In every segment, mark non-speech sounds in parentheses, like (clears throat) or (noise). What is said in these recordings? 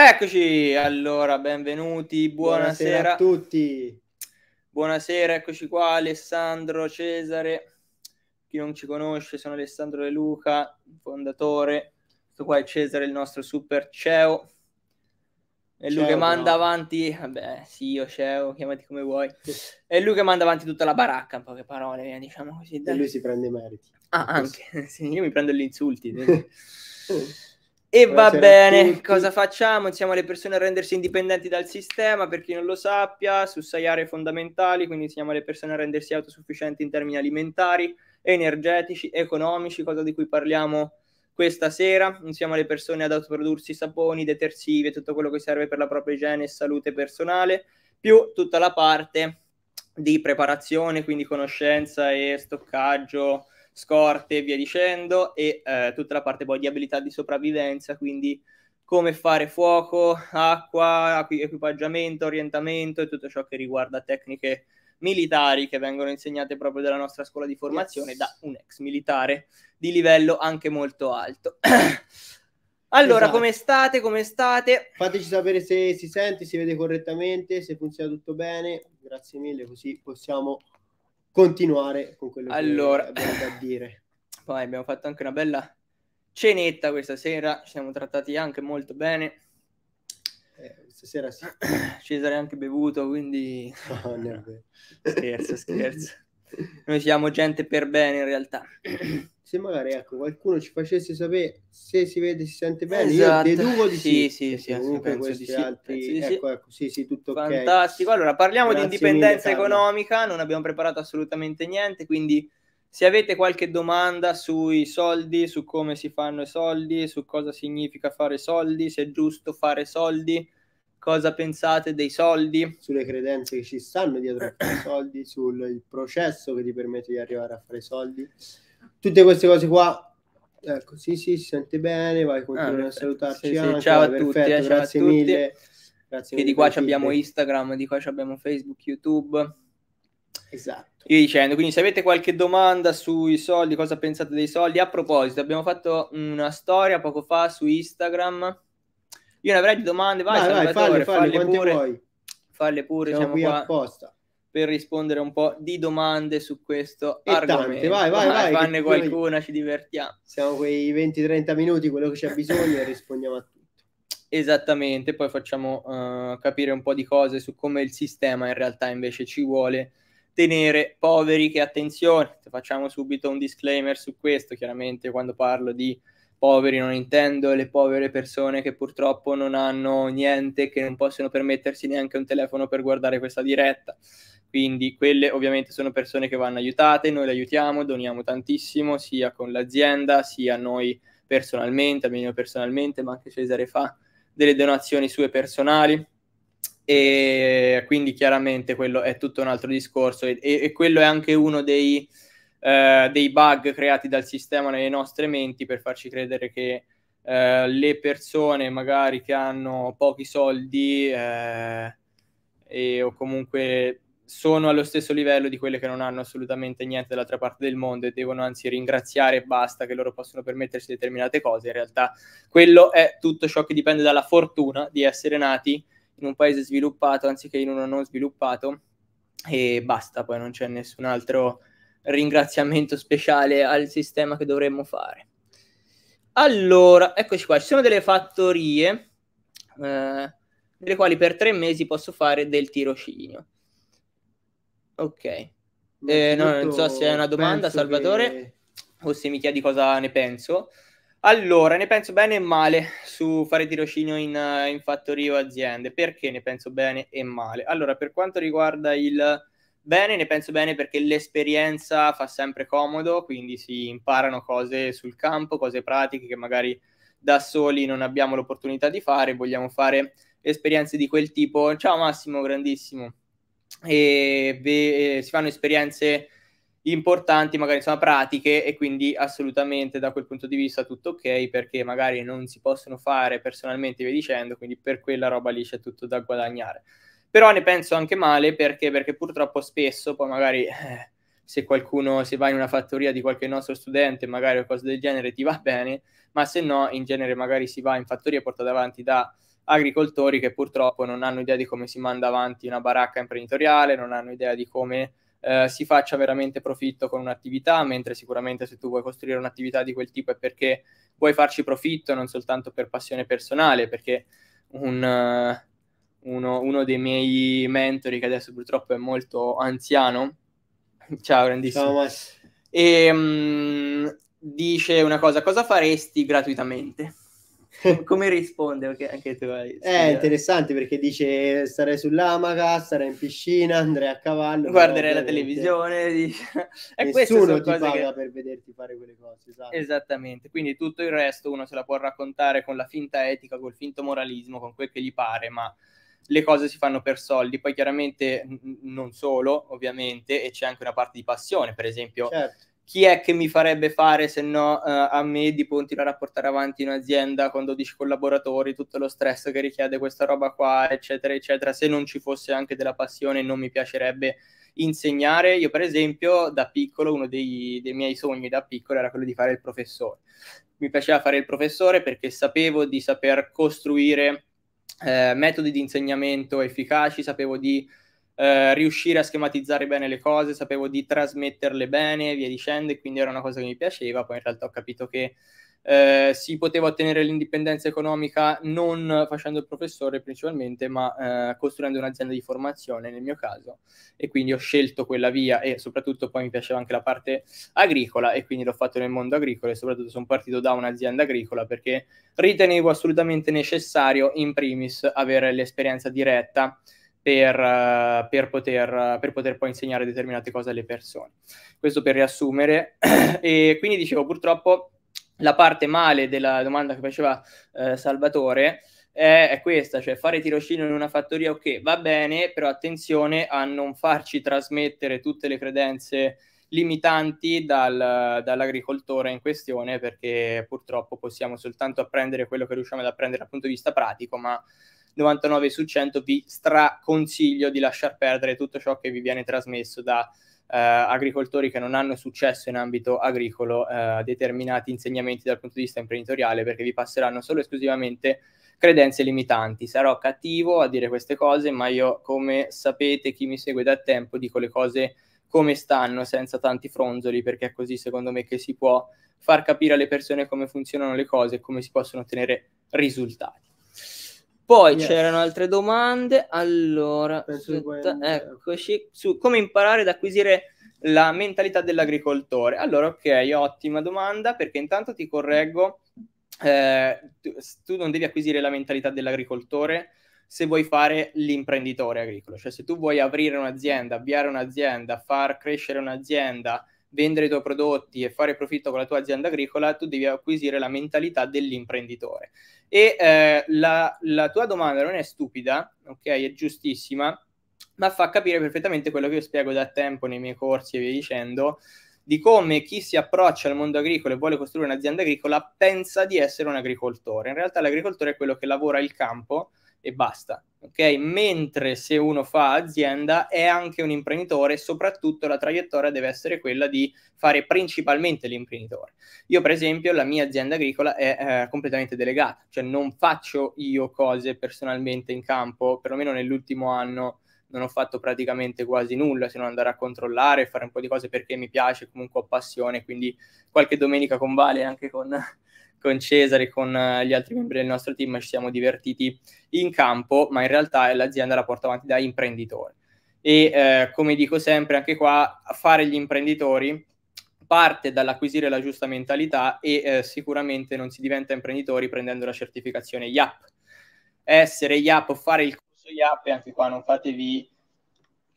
Eccoci, allora, benvenuti, buonasera. buonasera. a tutti. Buonasera, eccoci qua, Alessandro Cesare. Chi non ci conosce, sono Alessandro De Luca, fondatore. Questo qua è Cesare, il nostro super CEO. E lui che manda no. avanti, vabbè, sì, io CEO, chiamati come vuoi. E lui che manda avanti tutta la baracca, in poche parole, diciamo così. Dai. E lui si prende i meriti. Ah, anche, (laughs) sì, io mi prendo gli insulti. (laughs) E va bene, cosa facciamo? Insiamo le persone a rendersi indipendenti dal sistema, per chi non lo sappia, su sei aree fondamentali, quindi insegniamo le persone a rendersi autosufficienti in termini alimentari, energetici, economici, cosa di cui parliamo questa sera. Insieme le persone ad autoprodursi saponi, detersivi e tutto quello che serve per la propria igiene e salute personale, più tutta la parte di preparazione, quindi conoscenza e stoccaggio scorte e via dicendo, e eh, tutta la parte poi di abilità di sopravvivenza, quindi come fare fuoco, acqua, equipaggiamento, orientamento e tutto ciò che riguarda tecniche militari che vengono insegnate proprio dalla nostra scuola di formazione yes. da un ex militare di livello anche molto alto. (clears throat) allora, esatto. come state? Come state? Fateci sapere se si sente, si vede correttamente, se funziona tutto bene. Grazie mille, così possiamo continuare con quello allora, che abbiamo da dire. (laughs) Poi abbiamo fatto anche una bella cenetta questa sera, ci siamo trattati anche molto bene. Eh, stasera sì. (clears throat) Cesare ha anche bevuto, quindi... (laughs) Oh, (laughs) scherzo, scherzo. Noi siamo gente per bene in realtà. (clears throat) Se magari ecco, qualcuno ci facesse sapere se si vede, si sente bene, esatto. io deduco di sì. Sì, sì, sì comunque questi di altri, sì, ecco, sì. ecco, sì, sì, tutto Fantastico. Okay. Allora, parliamo Grazie di indipendenza mille, economica, non abbiamo preparato assolutamente niente, quindi se avete qualche domanda sui soldi, su come si fanno i soldi, su cosa significa fare soldi, se è giusto fare soldi, cosa pensate dei soldi? Sulle credenze che ci stanno dietro a fare (clears throat) i soldi, sul processo che ti permette di arrivare a fare i soldi. Tutte queste cose qua. Ecco, sì, sì, si sente bene, vai, continua ah, a salutarci. Sì, anche, ciao a perfetto, tutti, eh, grazie ciao a mille. Grazie che di qua abbiamo Instagram, di qua abbiamo Facebook, YouTube. Esatto. Io dicendo, quindi se avete qualche domanda sui soldi, cosa pensate dei soldi? A proposito, abbiamo fatto una storia poco fa su Instagram io ne avrei di domande, vai, vai, vai falle, falle, falle pure. Vuoi. Falle pure, siamo, siamo qua apposta. Per rispondere un po' di domande su questo e argomento. Tante, vai, vai, vai. Fanne qualcuna, ci divertiamo. Siamo quei 20-30 minuti, quello che c'è bisogno e rispondiamo a tutto. Esattamente, poi facciamo uh, capire un po' di cose su come il sistema in realtà invece ci vuole tenere poveri che attenzione, facciamo subito un disclaimer su questo, chiaramente quando parlo di poveri non intendo le povere persone che purtroppo non hanno niente, che non possono permettersi neanche un telefono per guardare questa diretta. Quindi quelle ovviamente sono persone che vanno aiutate, noi le aiutiamo, doniamo tantissimo sia con l'azienda, sia noi personalmente, almeno personalmente, ma anche Cesare fa delle donazioni sue personali e quindi chiaramente quello è tutto un altro discorso e, e quello è anche uno dei eh, dei bug creati dal sistema nelle nostre menti per farci credere che eh, le persone magari che hanno pochi soldi eh, e, o comunque sono allo stesso livello di quelle che non hanno assolutamente niente dall'altra parte del mondo e devono anzi ringraziare e basta che loro possono permettersi determinate cose. In realtà quello è tutto ciò che dipende dalla fortuna di essere nati in un paese sviluppato anziché in uno non sviluppato e basta, poi non c'è nessun altro ringraziamento speciale al sistema che dovremmo fare. Allora, eccoci qua, ci sono delle fattorie eh, delle quali per tre mesi posso fare del tirocinio. Ok, eh, no, non so se è una domanda, Salvatore, che... o se mi chiedi cosa ne penso. Allora, ne penso bene e male su fare tirocinio in, in fattorie o aziende. Perché ne penso bene e male? Allora, per quanto riguarda il bene, ne penso bene perché l'esperienza fa sempre comodo, quindi si imparano cose sul campo, cose pratiche che magari da soli non abbiamo l'opportunità di fare, vogliamo fare esperienze di quel tipo. Ciao Massimo, grandissimo. E ve- si fanno esperienze importanti, magari insomma pratiche e quindi assolutamente da quel punto di vista tutto ok perché magari non si possono fare personalmente vi dicendo, quindi per quella roba lì c'è tutto da guadagnare. Però ne penso anche male perché, perché purtroppo spesso, poi magari eh, se qualcuno, si va in una fattoria di qualche nostro studente, magari o cose del genere ti va bene, ma se no in genere magari si va in fattoria portata avanti da agricoltori che purtroppo non hanno idea di come si manda avanti una baracca imprenditoriale, non hanno idea di come eh, si faccia veramente profitto con un'attività, mentre sicuramente se tu vuoi costruire un'attività di quel tipo è perché vuoi farci profitto non soltanto per passione personale, perché un, eh, uno, uno, dei miei mentori che adesso purtroppo è molto anziano. (laughs) Ciao, grandissimo. Ciao, Mas. E um, dice una cosa, cosa faresti gratuitamente? (laughs) Come risponde okay, anche tu? Hai è eh, interessante perché dice starei sull'amaca, starei in piscina, andrei a cavallo. Guarderei la televisione. (laughs) Dice. E Nessuno ti paga che... per vederti fare quelle cose. Esatto. Esattamente, quindi tutto il resto uno se la può raccontare con la finta etica, col finto moralismo, con quel che gli pare, ma le cose si fanno per soldi, poi chiaramente n- non solo, ovviamente, e c'è anche una parte di passione, per esempio. Certo. Chi è che mi farebbe fare se no uh, a me di continuare a portare avanti un'azienda con 12 collaboratori, tutto lo stress che richiede questa roba qua, eccetera, eccetera, se non ci fosse anche della passione non mi piacerebbe insegnare. Io, per esempio, da piccolo, uno dei, dei, miei sogni da piccolo era quello di fare il professore. Mi piaceva fare il professore perché sapevo di saper costruire eh, metodi di insegnamento efficaci, sapevo di eh, riuscire a schematizzare bene le cose, sapevo di trasmetterle bene, via dicendo, e quindi era una cosa che mi piaceva. Poi in realtà ho capito che eh, si poteva ottenere l'indipendenza economica non facendo il professore principalmente, ma eh, costruendo un'azienda di formazione nel mio caso. E quindi ho scelto quella via e soprattutto poi mi piaceva anche la parte agricola e quindi l'ho fatto nel mondo agricolo e soprattutto sono partito da un'azienda agricola perché ritenevo assolutamente necessario in primis avere l'esperienza diretta. Per, eh, per, poter, per, poter, poi insegnare determinate cose alle persone. Questo per riassumere. (clears throat) e quindi dicevo, purtroppo la parte male della domanda che faceva eh, Salvatore è, è, questa, cioè fare tirocino in una fattoria ok, va bene, però attenzione a non farci trasmettere tutte le credenze limitanti dal, dall'agricoltore in questione perché purtroppo possiamo soltanto apprendere quello che riusciamo ad apprendere dal punto di vista pratico, ma 99 su 100 vi straconsiglio di lasciar perdere tutto ciò che vi viene trasmesso da eh, agricoltori che non hanno successo in ambito agricolo eh, determinati insegnamenti dal punto di vista imprenditoriale perché vi passeranno solo e esclusivamente credenze limitanti. Sarò cattivo a dire queste cose, ma io, come sapete, chi mi segue da tempo, dico le cose come stanno, senza tanti fronzoli, perché è così secondo me che si può far capire alle persone come funzionano le cose e come si possono ottenere risultati. Poi yes. c'erano altre domande. Allora, su, eccoci, su come imparare ad acquisire la mentalità dell'agricoltore. Allora, ok, ottima domanda, perché intanto ti correggo, eh, tu, tu, non devi acquisire la mentalità dell'agricoltore se vuoi fare l'imprenditore agricolo, cioè se tu vuoi aprire un'azienda, avviare un'azienda, far crescere un'azienda, vendere i tuoi prodotti e fare profitto con la tua azienda agricola, tu devi acquisire la mentalità dell'imprenditore. E eh, la, la tua domanda non è stupida, ok? È giustissima, ma fa capire perfettamente quello che io spiego da tempo nei miei corsi e via dicendo, di come chi si approccia al mondo agricolo e vuole costruire un'azienda agricola pensa di essere un agricoltore. In realtà l'agricoltore è quello che lavora il campo, e basta. Ok? Mentre se uno fa azienda è anche un imprenditore, soprattutto la traiettoria deve essere quella di fare principalmente l'imprenditore. Io, per esempio, la mia azienda agricola è eh, completamente delegata, cioè non faccio io cose personalmente in campo, perlomeno nell'ultimo anno non ho fatto praticamente quasi nulla se non andare a controllare, fare un po' di cose perché mi piace, comunque ho passione, quindi qualche domenica con Vale anche con con Cesare, e con eh, gli altri membri del nostro team, ci siamo divertiti in campo, ma in realtà l'azienda la porta avanti da imprenditore. E eh, come dico sempre, anche qua, fare gli imprenditori parte dall'acquisire la giusta mentalità e eh, sicuramente non si diventa imprenditori prendendo la certificazione IAP. Essere IAP, fare il corso IAP, anche qua non fatevi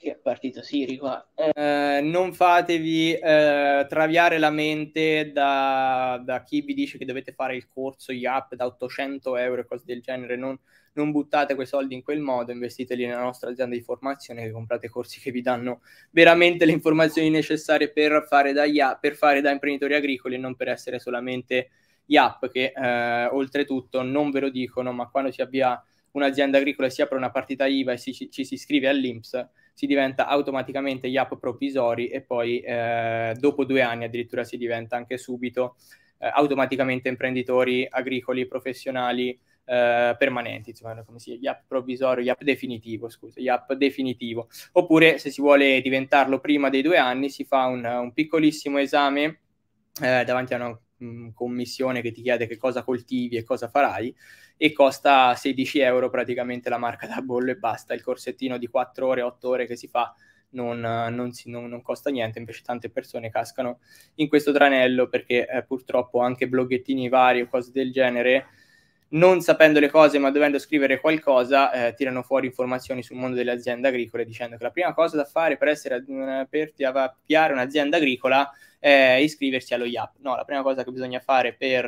che partito Siri qua. Eh, non fatevi eh, traviare la mente da, da, chi vi dice che dovete fare il corso IAP da 800 euro e cose del genere. Non, non, buttate quei soldi in quel modo, investiteli nella nostra azienda di formazione, che comprate corsi che vi danno veramente le informazioni necessarie per fare da, IAP, per fare da imprenditori agricoli e non per essere solamente IAP, che eh, oltretutto non ve lo dicono, ma quando si avvia un'azienda agricola e si apre una partita IVA e si, ci si iscrive all'Inps si diventa automaticamente gli app provvisori e poi eh, dopo due anni addirittura si diventa anche subito eh, automaticamente imprenditori agricoli professionali eh, permanenti, insomma, come si app IAP gli app definitivo, scusa, gli app definitivo. Oppure se si vuole diventarlo prima dei due anni si fa un, un piccolissimo esame eh, davanti a una Mm, commissione che ti chiede che cosa coltivi e cosa farai e costa 16 euro praticamente la marca da bollo e basta. Il corsettino di 4 ore, 8 ore che si fa non, non, si, non, non costa niente, invece tante persone cascano in questo tranello perché eh, purtroppo anche bloggettini vari o cose del genere non sapendo le cose ma dovendo scrivere qualcosa, eh, tirano fuori informazioni sul mondo delle aziende agricole dicendo che la prima cosa da fare per essere eh, aperti a avviare un'azienda agricola eh, iscriversi allo IAP. No, la prima cosa che bisogna fare per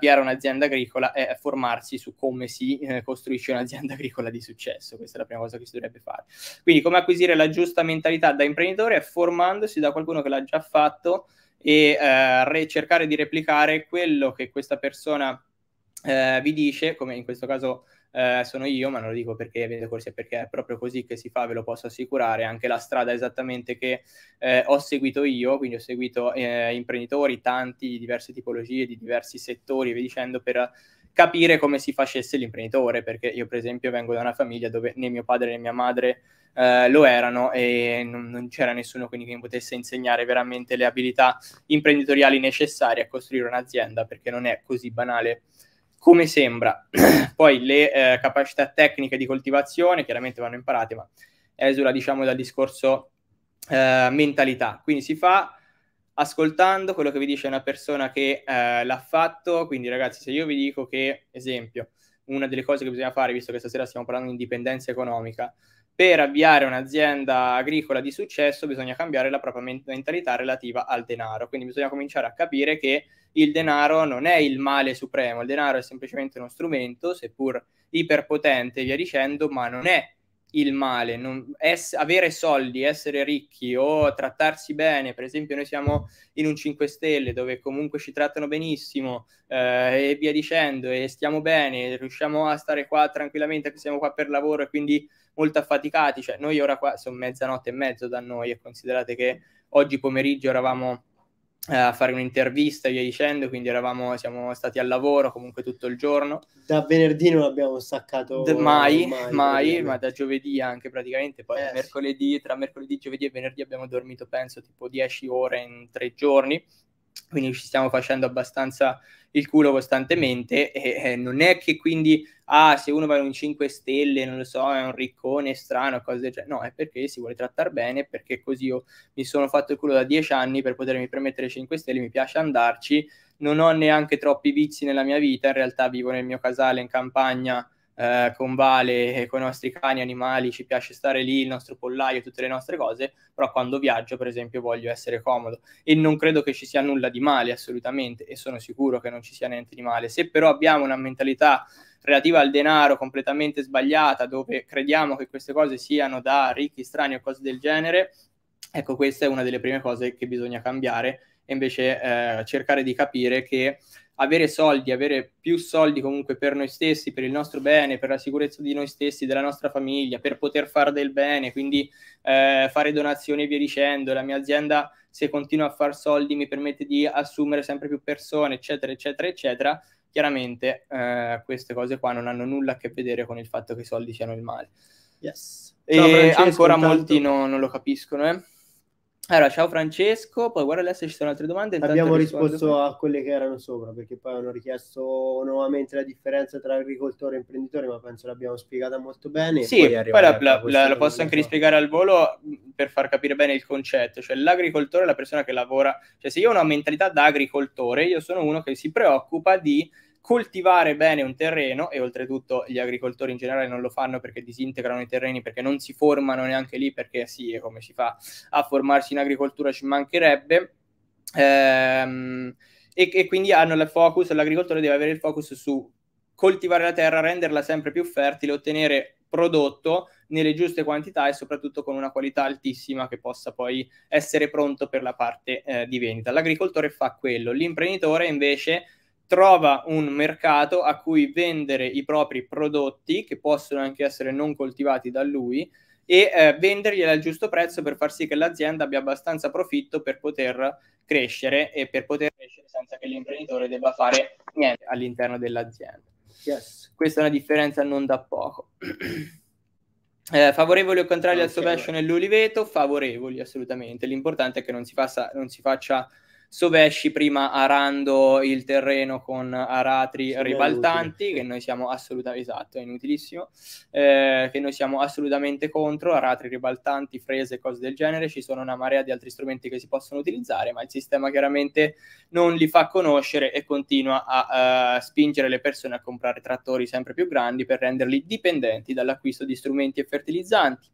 eh, un'azienda agricola è formarsi su come si eh, costruisce un'azienda (laughs) agricola di successo. Questa è la prima cosa che si dovrebbe fare. Quindi come acquisire la giusta mentalità da imprenditore formandosi da qualcuno che l'ha già fatto e eh, re- cercare di replicare quello che questa persona eh, vi dice, come in questo caso eh, sono io, ma non lo dico perché avete corsi, è perché è proprio così che si fa, ve lo posso assicurare, anche la strada esattamente che eh, ho seguito io, quindi ho seguito eh, imprenditori, tanti, di diverse tipologie, di diversi settori, e via dicendo, per capire come si facesse l'imprenditore, perché io per esempio vengo da una famiglia dove né mio padre né mia madre eh, lo erano e non, non, c'era nessuno quindi che mi potesse insegnare veramente le abilità imprenditoriali necessarie a costruire un'azienda, perché non è così banale come sembra. (clears throat) Poi le eh, capacità tecniche di coltivazione chiaramente vanno imparate, ma esula diciamo dal discorso eh, mentalità. Quindi si fa ascoltando quello che vi dice una persona che eh, l'ha fatto, quindi ragazzi se io vi dico che, esempio, una delle cose che bisogna fare, visto che stasera stiamo parlando di indipendenza economica, per avviare un'azienda agricola di successo bisogna cambiare la propria mentalità relativa al denaro, quindi bisogna cominciare a capire che il denaro non è il male supremo, il denaro è semplicemente uno strumento, seppur iperpotente e via dicendo, ma non è il male. Non, es, avere soldi, essere ricchi o trattarsi bene, per esempio noi siamo in un 5 Stelle dove comunque ci trattano benissimo eh, e via dicendo e stiamo bene, riusciamo a stare qua tranquillamente che siamo qua per lavoro e quindi molto affaticati. Cioè, noi ora qua sono mezzanotte e mezzo da noi e considerate che oggi pomeriggio eravamo eh, a fare un'intervista e via dicendo, quindi eravamo, siamo stati al lavoro comunque tutto il giorno. Da venerdì non abbiamo staccato da, mai, mai, mai ma da giovedì anche praticamente, poi eh, mercoledì, tra mercoledì, giovedì e venerdì abbiamo dormito penso tipo 10 ore in tre giorni, quindi ci stiamo facendo abbastanza il culo costantemente e, e non è che quindi ah se uno va in un 5 stelle non lo so è un riccone strano cose del genere no è perché si vuole trattare bene perché così io mi sono fatto il culo da 10 anni per potermi permettere 5 stelle mi piace andarci non ho neanche troppi vizi nella mia vita in realtà vivo nel mio casale in campagna eh, con Vale e con i nostri cani animali, ci piace stare lì, il nostro pollaio, tutte le nostre cose, però quando viaggio, per esempio, voglio essere comodo e non credo che ci sia nulla di male assolutamente e sono sicuro che non ci sia niente di male. Se però abbiamo una mentalità relativa al denaro completamente sbagliata, dove crediamo che queste cose siano da ricchi, strani o cose del genere, ecco questa è una delle prime cose che bisogna cambiare e invece eh, cercare di capire che avere soldi, avere più soldi comunque per noi stessi, per il nostro bene, per la sicurezza di noi stessi, della nostra famiglia, per poter fare del bene, quindi eh, fare donazioni e via dicendo. La mia azienda, se continua a far soldi, mi permette di assumere sempre più persone, eccetera, eccetera, eccetera. Chiaramente eh, queste cose qua non hanno nulla a che vedere con il fatto che i soldi siano il male. Yes. e ancora intanto... molti no, non lo capiscono, eh? Allora, ciao Francesco, poi guarda adesso ci sono altre domande. Abbiamo risposto a quelle che erano sopra, perché poi hanno richiesto nuovamente la differenza tra agricoltore e imprenditore, ma penso l'abbiamo spiegata molto bene. Sì, poi, poi la, la, la, la, posso anche rispiegare al volo mm, per far capire bene il concetto, cioè l'agricoltore è la persona che lavora, cioè se io ho una mentalità da agricoltore, io sono uno che si preoccupa di coltivare bene un terreno e oltretutto gli agricoltori in generale non lo fanno perché disintegrano i terreni, perché non si formano neanche lì, perché sì, come si fa a formarsi in agricoltura ci mancherebbe. Ehm, e, e quindi hanno il focus, l'agricoltore deve avere il focus su coltivare la terra, renderla sempre più fertile, ottenere prodotto nelle giuste quantità e soprattutto con una qualità altissima che possa poi essere pronto per la parte eh, di vendita. L'agricoltore fa quello, l'imprenditore invece trova un mercato a cui vendere i propri prodotti, che possono anche essere non coltivati da lui, e eh, venderglieli al giusto prezzo per far sì che l'azienda abbia abbastanza profitto per poter crescere e per poter crescere senza che l'imprenditore debba fare niente all'interno dell'azienda. Yes. Questa è una differenza non da poco. (clears throat) Eh, favorevoli o contrari okay. al sovescio nell'uliveto? Favorevoli, assolutamente. L'importante è che non si, faccia, non si faccia Sovesci prima arando il terreno con aratri sì, ribaltanti, che noi siamo assolutamente, esatto, è inutilissimo, eh, che noi siamo assolutamente contro, aratri ribaltanti, frese, cose del genere, ci sono una marea di altri strumenti che si possono utilizzare, ma il sistema chiaramente non li fa conoscere e continua a uh, spingere le persone a comprare trattori sempre più grandi per renderli dipendenti dall'acquisto di strumenti e fertilizzanti.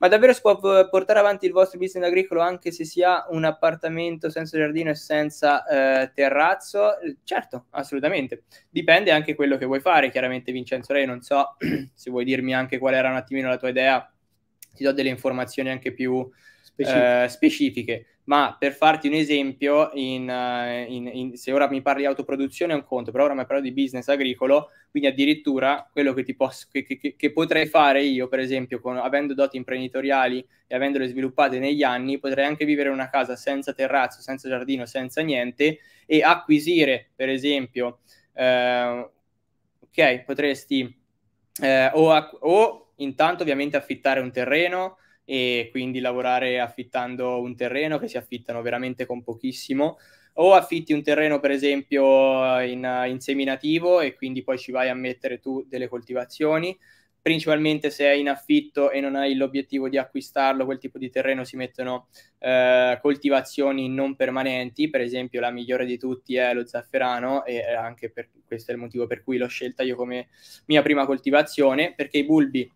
Ma davvero si può portare avanti il vostro business agricolo anche se si ha un appartamento senza giardino e senza eh, terrazzo? Eh, certo, assolutamente. Dipende anche quello che vuoi fare. Chiaramente, Vincenzo, lei non so (clears throat) se vuoi dirmi anche qual era un attimino la tua idea, ti do delle informazioni anche più eh, specifiche ma per farti un esempio, in, eh, in, in, se ora mi parli di autoproduzione è un conto, però ora mi parlo di business agricolo, quindi addirittura quello che, posso, che, che, che potrei fare io, per esempio, con, avendo doti imprenditoriali e avendole sviluppate negli anni, potrei anche vivere in una casa senza terrazzo, senza giardino, senza niente e acquisire, per esempio, eh, ok, potresti eh, o, o intanto ovviamente affittare un terreno, e quindi lavorare affittando un terreno che si affittano veramente con pochissimo o affitti un terreno per esempio in, in seminativo e quindi poi ci vai a mettere tu delle coltivazioni principalmente se è in affitto e non hai l'obiettivo di acquistarlo, quel tipo di terreno si mettono eh, coltivazioni non permanenti, per esempio la migliore di tutti è lo zafferano e eh, anche per, questo è il motivo per cui l'ho scelta io come mia prima coltivazione, perché i bulbi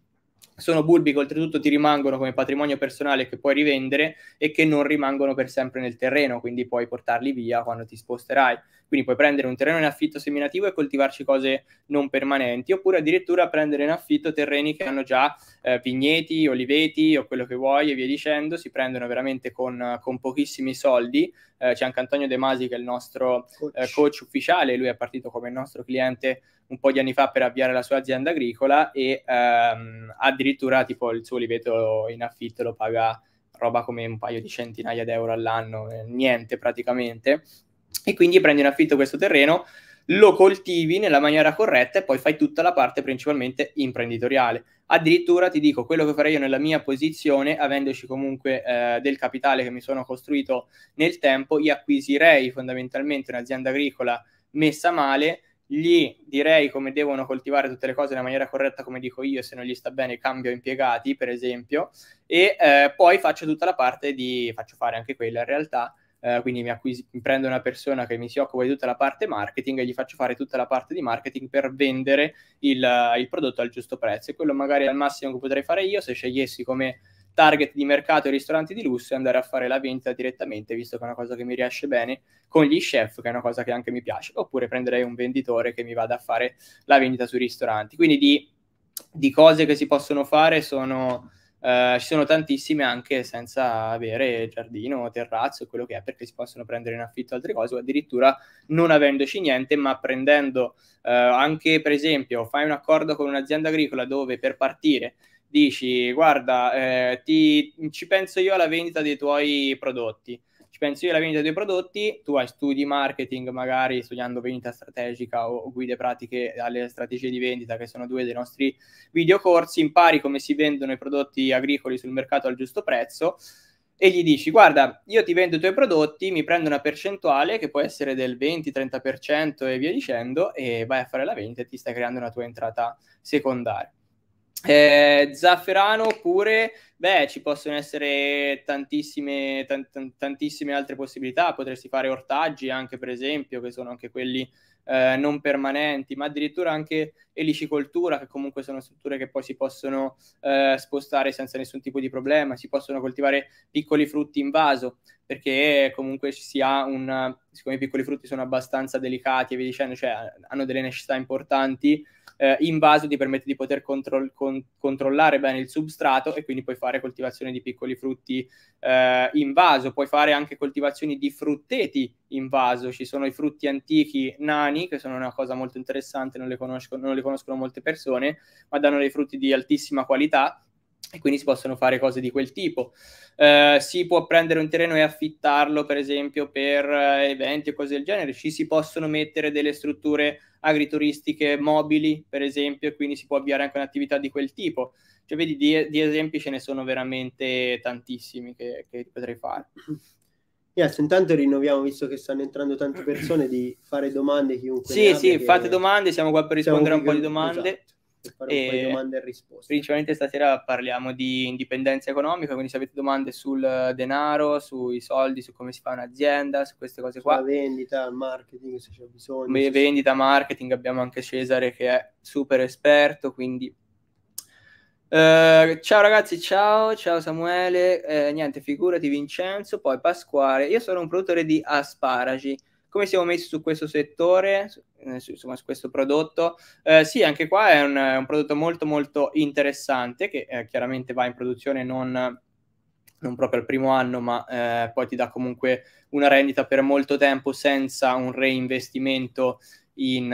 sono bulbi che oltretutto ti rimangono come patrimonio personale che puoi rivendere e che non rimangono per sempre nel terreno, quindi puoi portarli via quando ti sposterai. Quindi puoi prendere un terreno in affitto seminativo e coltivarci cose non permanenti, oppure addirittura prendere in affitto terreni che hanno già eh, vigneti, oliveti o quello che vuoi e via dicendo, si prendono veramente con, con pochissimi soldi. Eh, c'è anche Antonio De Masi che è il nostro coach. Eh, coach ufficiale, lui è partito come il nostro cliente un po' di anni fa per avviare la sua azienda agricola e ehm, addirittura tipo il suo oliveto in affitto lo paga roba come un paio di centinaia d'euro all'anno, eh, niente praticamente, e quindi prendi in affitto questo terreno, lo coltivi nella maniera corretta e poi fai tutta la parte principalmente imprenditoriale. Addirittura ti dico quello che farei io nella mia posizione, avendoci comunque eh, del capitale che mi sono costruito nel tempo, io acquisirei fondamentalmente un'azienda agricola messa male, gli direi come devono coltivare tutte le cose nella maniera corretta, come dico io, se non gli sta bene cambio impiegati, per esempio, e eh, poi faccio tutta la parte di, faccio fare anche quella in realtà, eh, quindi mi, acquis- prendo una persona che mi si occupa di tutta la parte marketing e gli faccio fare tutta la parte di marketing per vendere il, eh, il prodotto al giusto prezzo. E quello magari è al massimo che potrei fare io se scegliessi come target di mercato i ristoranti di lusso e andare a fare la vendita direttamente, visto che è una cosa che mi riesce bene, con gli chef, che è una cosa che anche mi piace, oppure prenderei un venditore che mi vada a fare la vendita sui ristoranti. Quindi di, di cose che si possono fare sono eh, ci sono tantissime anche senza avere giardino, terrazzo, quello che è, perché si possono prendere in affitto altre cose, o addirittura non avendoci niente, ma prendendo uh, anche, per esempio, fai un accordo con un'azienda agricola dove per partire dici, guarda, eh, ti, ci penso io alla vendita dei tuoi prodotti penso io alla vendita dei prodotti, tu hai studi marketing magari studiando vendita strategica o guide pratiche alle strategie di vendita che sono due dei nostri videocorsi, impari come si vendono i prodotti agricoli sul mercato al giusto prezzo e gli dici guarda io ti vendo i tuoi prodotti, mi prendo una percentuale che può essere del 20-30% e via dicendo e vai a fare la vendita e ti stai creando una tua entrata secondaria. Eh, zafferano oppure, beh, ci possono essere tantissime, tant- tantissime altre possibilità, potresti fare ortaggi anche per esempio, che sono anche quelli eh, non permanenti, ma addirittura anche elicicoltura, che comunque sono strutture che poi si possono eh, spostare senza nessun tipo di problema, si possono coltivare piccoli frutti in vaso, perché comunque si ha un, siccome i piccoli frutti sono abbastanza delicati e vi dicendo, cioè hanno delle necessità importanti, eh, invaso ti permette di poter control, con, controllare bene il substrato e quindi puoi fare coltivazioni di piccoli frutti eh, in vaso, puoi fare anche coltivazioni di frutteti in vaso, ci sono i frutti antichi nani che sono una cosa molto interessante, non le, conosco, conoscono molte persone, ma danno dei frutti di altissima qualità e quindi si possono fare cose di quel tipo. Eh, si può prendere un terreno e affittarlo, per esempio, per eh, eventi o cose del genere, ci si possono mettere delle strutture agrituristiche mobili, per esempio, e quindi si può avviare anche un'attività di quel tipo. Cioè, vedi, di, di esempi ce ne sono veramente tantissimi che, che potrei fare. (clears throat) Yes, intanto rinnoviamo, visto che stanno entrando tante persone, di fare domande chiunque. Sì, sì, fate domande, siamo qua per rispondere a un po' di domande. Esatto per fare un po' di domande e risposte. Principalmente stasera parliamo di indipendenza economica, quindi se avete domande sul denaro, sui soldi, su come si fa un'azienda, su queste cose qua. La vendita, il marketing, se c'è bisogno. Come vendita, marketing, abbiamo anche Cesare che è super esperto, quindi... Uh, ciao ragazzi, ciao, ciao Samuele, eh, niente, figurati Vincenzo, poi Pasquale, io sono un produttore di asparagi, come siamo messi su questo settore, eh, su, insomma, su questo prodotto? Eh, sì, anche qua è un, un, prodotto molto molto interessante che eh, chiaramente va in produzione non non proprio al primo anno, ma eh, poi ti dà comunque una rendita per molto tempo senza un reinvestimento eh, in,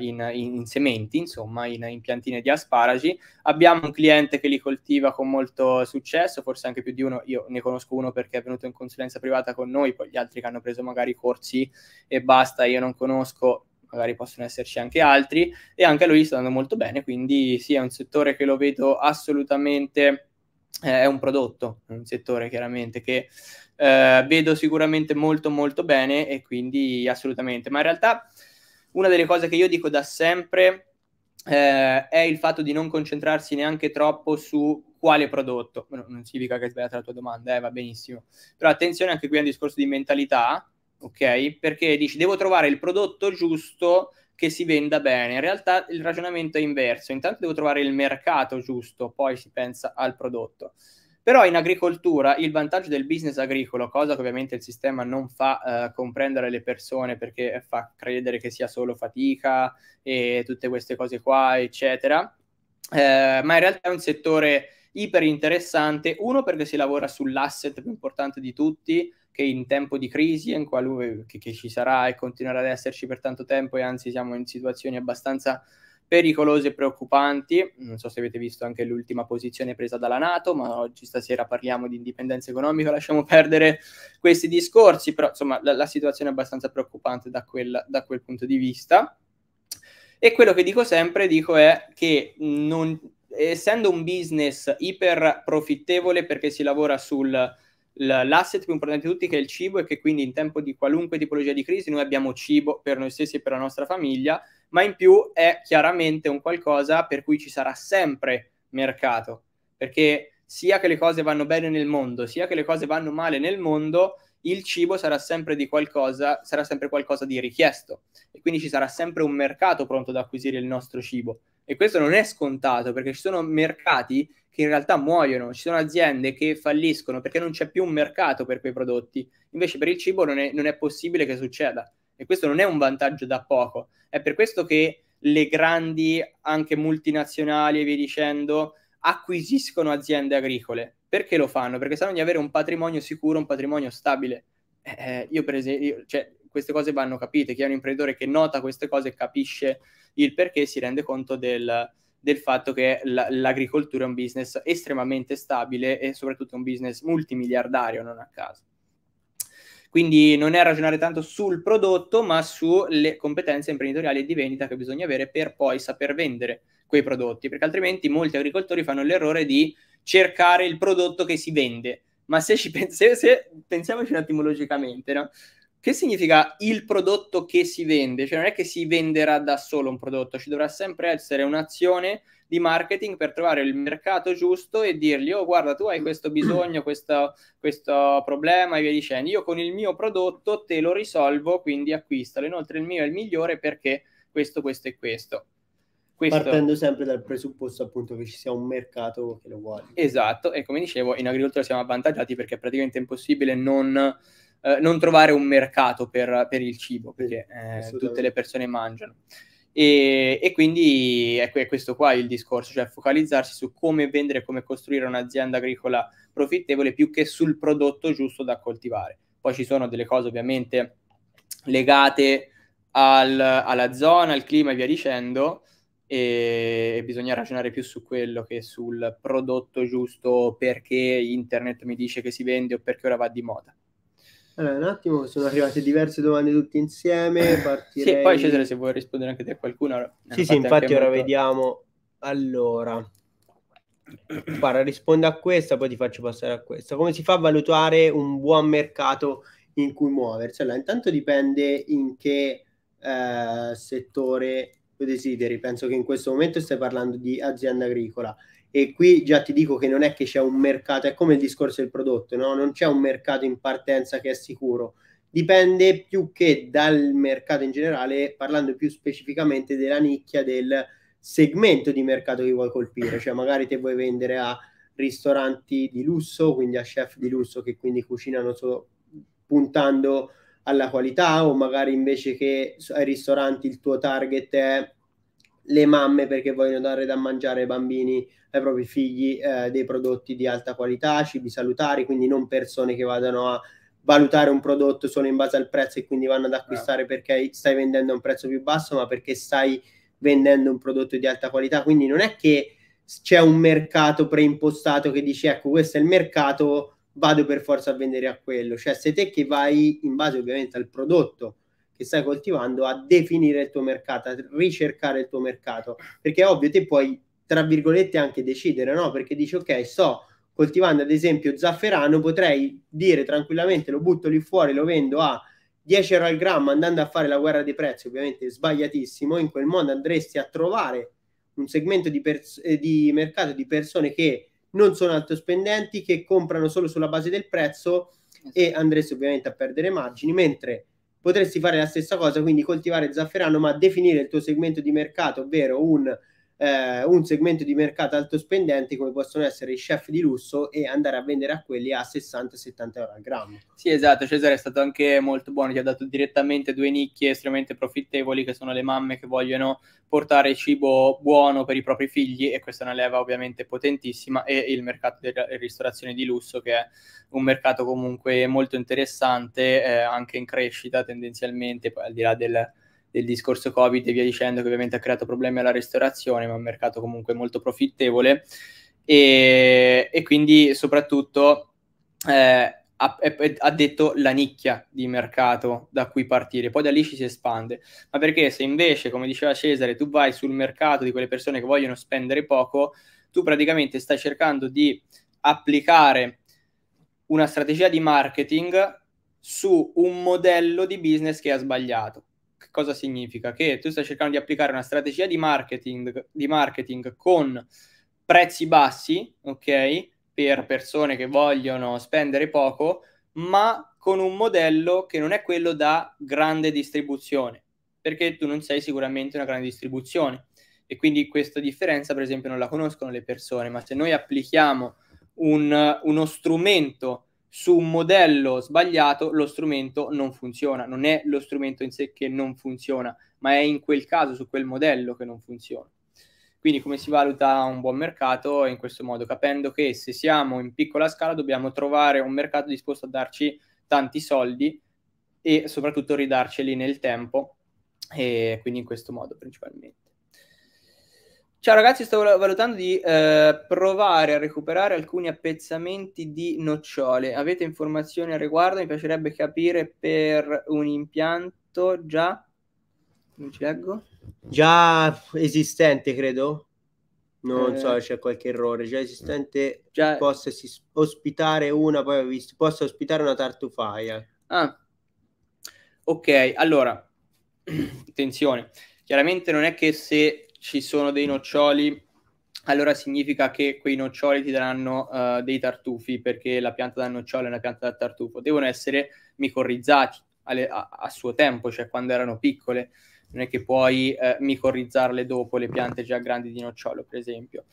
in, in sementi, insomma, in, in, piantine di asparagi. Abbiamo un cliente che li coltiva con molto successo, forse anche più di uno, io ne conosco uno perché è venuto in consulenza privata con noi, poi gli altri che hanno preso magari corsi e basta, io non conosco, magari possono esserci anche altri, e anche a lui sta andando molto bene, quindi sì, è un settore che lo vedo assolutamente eh, è un prodotto, un settore chiaramente che eh, vedo sicuramente molto molto bene e quindi assolutamente, ma in realtà una delle cose che io dico da sempre eh, è il fatto di non concentrarsi neanche troppo su quale prodotto. non significa che è sbagliata la tua domanda, eh, va benissimo. Però attenzione anche qui è un discorso di mentalità, ok? Perché dici devo trovare il prodotto giusto che si venda bene. In realtà il ragionamento è inverso. Intanto devo trovare il mercato giusto, poi si pensa al prodotto. Però in agricoltura il vantaggio del business agricolo, cosa che ovviamente il sistema non fa eh, comprendere le persone perché fa credere che sia solo fatica e tutte queste cose qua, eccetera, eh, ma in realtà è un settore iper interessante, uno perché si lavora sull'asset più importante di tutti, che in tempo di crisi, in qualunque, che, che ci sarà e continuerà ad esserci per tanto tempo, e anzi siamo in situazioni abbastanza pericolosi e preoccupanti. Non so se avete visto anche l'ultima posizione presa dalla Nato, ma oggi stasera parliamo di indipendenza economica, lasciamo perdere questi discorsi, però insomma la, la situazione è abbastanza preoccupante da quel, da quel punto di vista. E quello che dico sempre, dico è che non, essendo un business iper profittevole perché si lavora sul l'asset più importante di tutti che è il cibo e che quindi in tempo di qualunque tipologia di crisi noi abbiamo cibo per noi stessi e per la nostra famiglia ma in più è chiaramente un qualcosa per cui ci sarà sempre mercato, perché sia che le cose vanno bene nel mondo, sia che le cose vanno male nel mondo, il cibo sarà sempre, di qualcosa, sarà sempre qualcosa di richiesto e quindi ci sarà sempre un mercato pronto ad acquisire il nostro cibo. E questo non è scontato perché ci sono mercati che in realtà muoiono, ci sono aziende che falliscono perché non c'è più un mercato per quei prodotti. Invece per il cibo non è, non è possibile che succeda. E questo non è un vantaggio da poco. È per questo che le grandi, anche multinazionali e via dicendo, acquisiscono aziende agricole. Perché lo fanno? Perché sanno di avere un patrimonio sicuro, un patrimonio stabile. Eh, eh io per esempio, cioè, queste cose vanno capite. Chi è un imprenditore che nota queste cose capisce il perché, si rende conto del, del fatto che l- l'agricoltura è un business estremamente stabile e soprattutto un business multimiliardario, non a caso. Quindi non è ragionare tanto sul prodotto, ma sulle competenze imprenditoriali e di vendita che bisogna avere per poi saper vendere quei prodotti, perché altrimenti molti agricoltori fanno l'errore di cercare il prodotto che si vende. Ma se, ci pensiamo, se pensiamoci un attimo logicamente, no? Che significa il prodotto che si vende? Cioè non è che si venderà da solo un prodotto, ci dovrà sempre essere un'azione di marketing per trovare il mercato giusto e dirgli, oh guarda, tu hai questo bisogno, questo, questo problema e via dicendo. Io con il mio prodotto te lo risolvo, quindi acquistalo. Inoltre il mio è il migliore perché questo, questo e questo. Questo... Partendo sempre dal presupposto appunto che ci sia un mercato che lo vuole. Esatto, e come dicevo, in agricoltura siamo avvantaggiati perché è praticamente impossibile non, eh, non trovare un mercato per, per il cibo, perché eh, tutte le persone mangiano. E, e, quindi ecco, è questo qua il discorso, cioè focalizzarsi su come vendere come costruire un'azienda agricola profittevole più che sul prodotto giusto da coltivare. Poi ci sono delle cose ovviamente legate al, alla zona, al clima e via dicendo, e, e bisogna ragionare più su quello che sul prodotto giusto perché internet mi dice che si vende o perché ora va di moda. Allora, un attimo, sono arrivate diverse domande tutte insieme. Partirei... Sì, poi Cesare se vuoi rispondere anche te a qualcuno. Sì, sì, infatti ora molto... vediamo. Allora, guarda, rispondo a questa, poi ti faccio passare a questa. Come si fa a valutare un buon mercato in cui muoversi? Allora, intanto dipende in che eh, settore lo desideri. Penso che in questo momento stai parlando di azienda agricola e qui già ti dico che non è che c'è un mercato, è come il discorso del prodotto, no? non c'è un mercato in partenza che è sicuro, dipende più che dal mercato in generale, parlando più specificamente della nicchia, del segmento di mercato che vuoi colpire, cioè magari te vuoi vendere a ristoranti di lusso, quindi a chef di lusso che quindi cucinano solo puntando alla qualità o magari invece che ai ristoranti il tuo target è le mamme perché vogliono dare da mangiare ai bambini, ai propri figli, eh, dei prodotti di alta qualità, cibi salutari, quindi non persone che vadano a valutare un prodotto solo in base al prezzo e quindi vanno ad acquistare no. Certo. perché stai vendendo a un prezzo più basso, ma perché stai vendendo un prodotto di alta qualità. Quindi non è che c'è un mercato preimpostato che dici ecco questo è il mercato, vado per forza a vendere a quello. Cioè sei te che vai in base ovviamente al prodotto che stai coltivando a definire il tuo mercato, a ricercare il tuo mercato, perché è ovvio te puoi, tra virgolette, anche decidere, no? Perché dici, ok, sto coltivando ad esempio zafferano, potrei dire tranquillamente lo butto lì fuori, lo vendo a 10 euro al grammo andando a fare la guerra dei prezzi, ovviamente sbagliatissimo, in quel modo andresti a trovare un segmento di, pers- eh, di mercato di persone che non sono alto spendenti, che comprano solo sulla base del prezzo e esatto. andresti ovviamente a perdere margini, mentre potresti fare la stessa cosa, quindi coltivare zafferano, ma definire il tuo segmento di mercato, ovvero un eh, un segmento di mercato alto spendente come possono essere i chef di lusso e andare a vendere a quelli a 60-70 euro al grammo. Sì, esatto, Cesare è stato anche molto buono, ti ha dato direttamente due nicchie estremamente profittevoli che sono le mamme che vogliono portare cibo buono per i propri figli e questa è una leva ovviamente potentissima e il mercato della ristorazione di lusso che è un mercato comunque molto interessante, eh, anche in crescita tendenzialmente, al di là del del discorso Covid e via dicendo, che ovviamente ha creato problemi alla ristorazione, ma è un mercato comunque molto profittevole. E, e quindi soprattutto eh, ha, ha, detto la nicchia di mercato da cui partire, poi da lì ci si espande. Ma perché se invece, come diceva Cesare, tu vai sul mercato di quelle persone che vogliono spendere poco, tu praticamente stai cercando di applicare una strategia di marketing su un modello di business che ha sbagliato cosa significa? Che tu stai cercando di applicare una strategia di marketing, di marketing con prezzi bassi, ok? Per persone che vogliono spendere poco, ma con un modello che non è quello da grande distribuzione, perché tu non sei sicuramente una grande distribuzione e quindi questa differenza per esempio non la conoscono le persone, ma se noi applichiamo un, uno strumento su un modello sbagliato lo strumento non funziona, non è lo strumento in sé che non funziona, ma è in quel caso su quel modello che non funziona. Quindi come si valuta un buon mercato? In questo modo, capendo che se siamo in piccola scala dobbiamo trovare un mercato disposto a darci tanti soldi e soprattutto ridarceli nel tempo, e quindi in questo modo principalmente. Ciao ragazzi, sto valutando di eh, provare a recuperare alcuni appezzamenti di nocciole. Avete informazioni al riguardo? Mi piacerebbe capire per un impianto già... Non ci leggo. Già esistente, credo. Non eh... so, c'è qualche errore. Già esistente già... possa ospitare una, poi ho visto, possa ospitare una tartufaia. Ah, ok. Allora, (clears throat) attenzione. Chiaramente non è che se ci sono dei noccioli, allora significa che quei noccioli ti daranno uh, dei tartufi, perché la pianta da nocciolo è una pianta da tartufo. Devono essere micorrizzati alle, a, a, suo tempo, cioè quando erano piccole. Non è che puoi uh, eh, micorrizzarle dopo le piante già grandi di nocciolo, per esempio.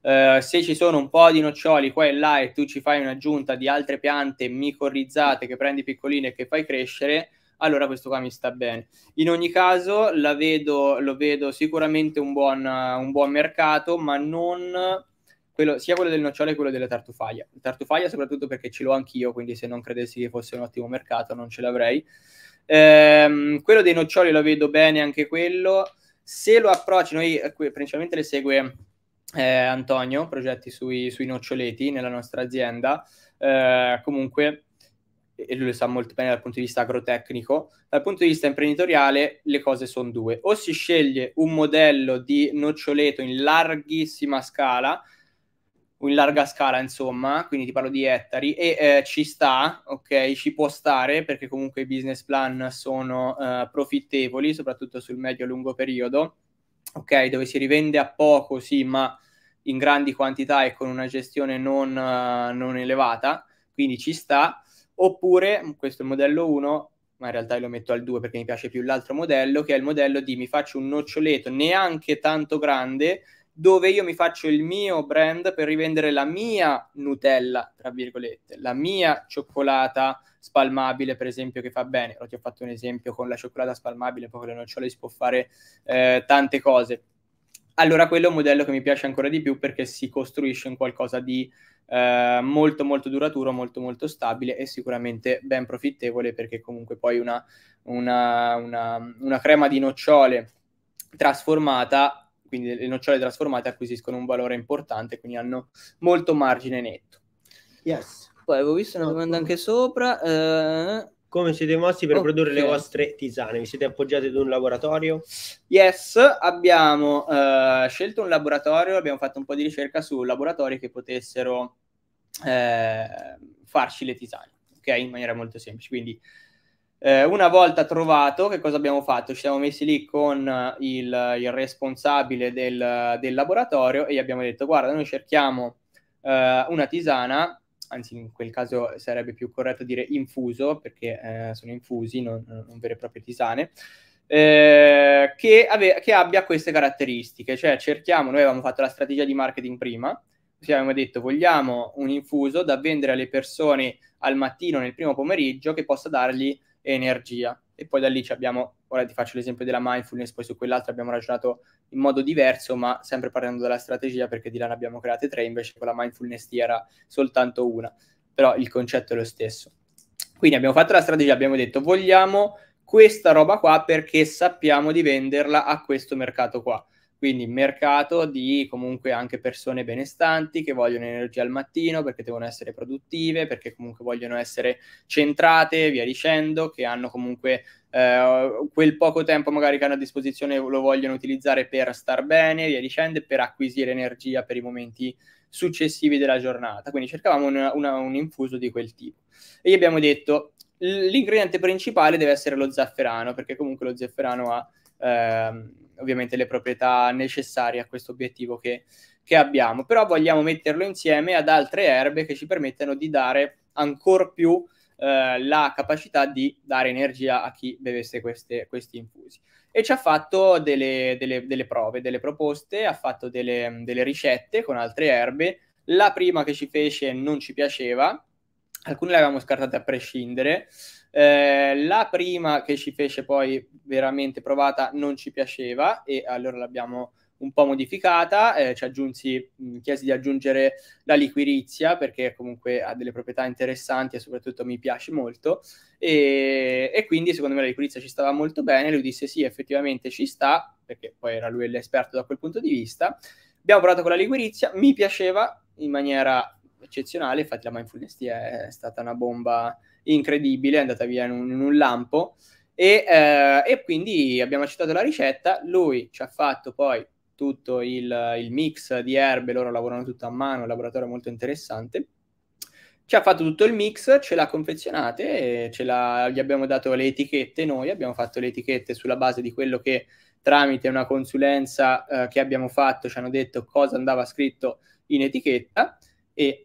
Uh, se ci sono un po' di noccioli qua e là e tu ci fai un'aggiunta di altre piante micorrizzate che prendi piccoline e che fai crescere, allora questo qua mi sta bene. In ogni caso la vedo, lo vedo sicuramente un buon, un buon mercato, ma non quello, sia quello del nocciolo che quello della tartufaglia. Tartufaglia soprattutto perché ce l'ho anch'io, quindi se non credessi che fosse un ottimo mercato non ce l'avrei. Ehm, quello dei noccioli lo vedo bene anche quello. Se lo approcci, noi eh, principalmente le segue eh, Antonio, progetti sui, sui noccioleti nella nostra azienda. Eh, comunque e lui lo sa molto bene dal punto di vista agrotecnico, dal punto di vista imprenditoriale le cose sono due. O si sceglie un modello di noccioleto in larghissima scala, o in larga scala insomma, quindi ti parlo di ettari, e eh, ci sta, ok, ci può stare perché comunque i business plan sono eh, profittevoli, soprattutto sul medio-lungo periodo, ok, dove si rivende a poco, sì, ma in grandi quantità e con una gestione non, uh, non elevata, quindi ci sta Oppure, mm, questo è il modello 1, ma in realtà lo metto al 2 perché mi piace più l'altro modello, che è il modello di mi faccio un noccioleto neanche tanto grande, dove io mi faccio il mio brand per rivendere la mia Nutella, tra virgolette, la mia cioccolata spalmabile, per esempio, che fa bene. Ora ti ho fatto un esempio con la cioccolata spalmabile, poi con le nocciole si può fare eh, tante cose. Allora quello è un modello che mi piace ancora di più perché si costruisce in qualcosa di eh, molto molto duraturo, molto molto stabile e sicuramente ben profittevole perché comunque poi una, una, una, una crema di nocciole trasformata, quindi le nocciole trasformate acquisiscono un valore importante, quindi hanno molto margine netto. Yes. Poi avevo visto una domanda anche sopra. Eh... Come siete mossi per okay. produrre le vostre tisane? Vi siete appoggiati ad un laboratorio? Yes, abbiamo uh, scelto un laboratorio, abbiamo fatto un po' di ricerca su laboratori che potessero eh, farci le tisane, ok? In maniera molto semplice. Quindi eh, una volta trovato, che cosa abbiamo fatto? Ci siamo messi lì con il, il responsabile del, del, laboratorio e gli abbiamo detto, guarda, noi cerchiamo eh, una tisana, anzi in quel caso sarebbe più corretto dire infuso, perché eh, sono infusi, non, non vere e proprie tisane, eh, che, ave- che, abbia queste caratteristiche, cioè cerchiamo, noi avevamo fatto la strategia di marketing prima, sì, abbiamo detto vogliamo un infuso da vendere alle persone al mattino nel primo pomeriggio che possa dargli energia. E poi da lì abbiamo, ora ti faccio l'esempio della mindfulness, poi su quell'altro abbiamo ragionato in modo diverso, ma sempre parlando della strategia, perché di là ne abbiamo create tre, invece con la mindfulness ti era soltanto una. Però il concetto è lo stesso. Quindi abbiamo fatto la strategia, abbiamo detto vogliamo questa roba qua perché sappiamo di venderla a questo mercato qua quindi mercato di comunque anche persone benestanti che vogliono energia al mattino perché devono essere produttive, perché comunque vogliono essere centrate, via dicendo, che hanno comunque eh, quel poco tempo magari che hanno a disposizione lo vogliono utilizzare per star bene, via dicendo, e per acquisire energia per i momenti successivi della giornata. Quindi cercavamo una, una, un infuso di quel tipo. E gli abbiamo detto l'ingrediente principale deve essere lo zafferano, perché comunque lo zafferano ha ehm, ovviamente le proprietà necessarie a questo obiettivo che, che abbiamo, però vogliamo metterlo insieme ad altre erbe che ci permettano di dare ancora più eh, la capacità di dare energia a chi bevesse queste, questi infusi. E ci ha fatto delle, delle, delle prove, delle proposte, ha fatto delle, delle ricette con altre erbe. La prima che ci fece non ci piaceva, alcune le avevamo scartate a prescindere, eh, la prima che ci fece poi veramente provata non ci piaceva e allora l'abbiamo un po' modificata, eh, ci aggiunsi, chiesi di aggiungere la liquirizia perché comunque ha delle proprietà interessanti e soprattutto mi piace molto e, e quindi secondo me la liquirizia ci stava molto bene, lui disse sì effettivamente ci sta perché poi era lui l'esperto da quel punto di vista, abbiamo provato con la liquirizia, mi piaceva in maniera eccezionale, infatti la mindfulness è stata una bomba incredibile, è andata via in un, in un lampo. E, eh, e, quindi abbiamo accettato la ricetta, lui ci ha fatto poi tutto il, il mix di erbe, loro lavorano tutto a mano, un laboratorio molto interessante ci ha fatto tutto il mix, ce l'ha confezionate, ce l'ha, gli abbiamo dato le etichette, noi abbiamo fatto le etichette sulla base di quello che tramite una consulenza eh, che abbiamo fatto ci hanno detto cosa andava scritto in etichetta e, eh,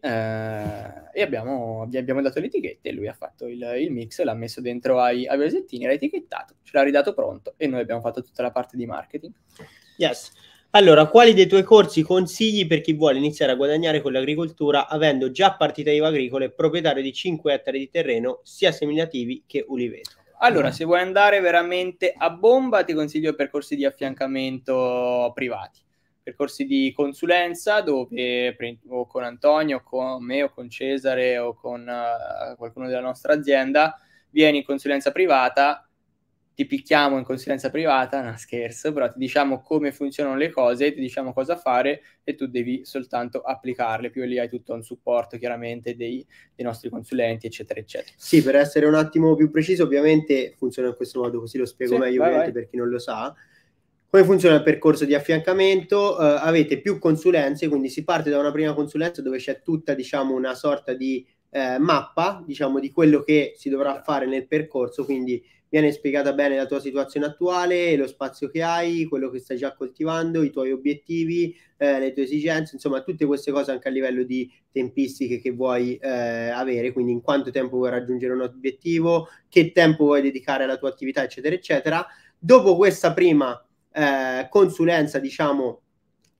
e abbiamo, gli abbiamo dato le etichette e lui ha fatto il, il mix, l'ha messo dentro ai, ai vasettini, l'ha etichettato, ce l'ha ridato pronto e noi abbiamo fatto tutta la parte di marketing. Yes. Allora, quali dei tuoi corsi consigli per chi vuole iniziare a guadagnare con l'agricoltura avendo già partita IVA agricola e proprietario di 5 ettari di terreno, sia seminativi che uliveto? Allora, se vuoi andare veramente a bomba, ti consiglio percorsi di affiancamento privati percorsi di consulenza dove o con Antonio, o con me, o con Cesare, o con uh, qualcuno della nostra azienda, vieni in consulenza privata, ti picchiamo in consulenza privata, no scherzo, però ti diciamo come funzionano le cose, ti diciamo cosa fare e tu devi soltanto applicarle, più lì hai tutto un supporto chiaramente dei, dei, nostri consulenti, eccetera, eccetera. Sì, per essere un attimo più preciso, ovviamente funziona in questo modo, così lo spiego sì, meglio vai vai. per chi non lo sa come funziona il percorso di affiancamento? Eh, avete più consulenze, quindi si parte da una prima consulenza dove c'è tutta diciamo, una sorta di eh, mappa diciamo, di quello che si dovrà fare nel percorso, quindi viene spiegata bene la tua situazione attuale, lo spazio che hai, quello che stai già coltivando, i tuoi obiettivi, eh, le tue esigenze, insomma tutte queste cose anche a livello di tempistiche che vuoi eh, avere, quindi in quanto tempo vuoi raggiungere un obiettivo, che tempo vuoi dedicare alla tua attività, eccetera, eccetera. Dopo questa prima eh, consulenza, diciamo,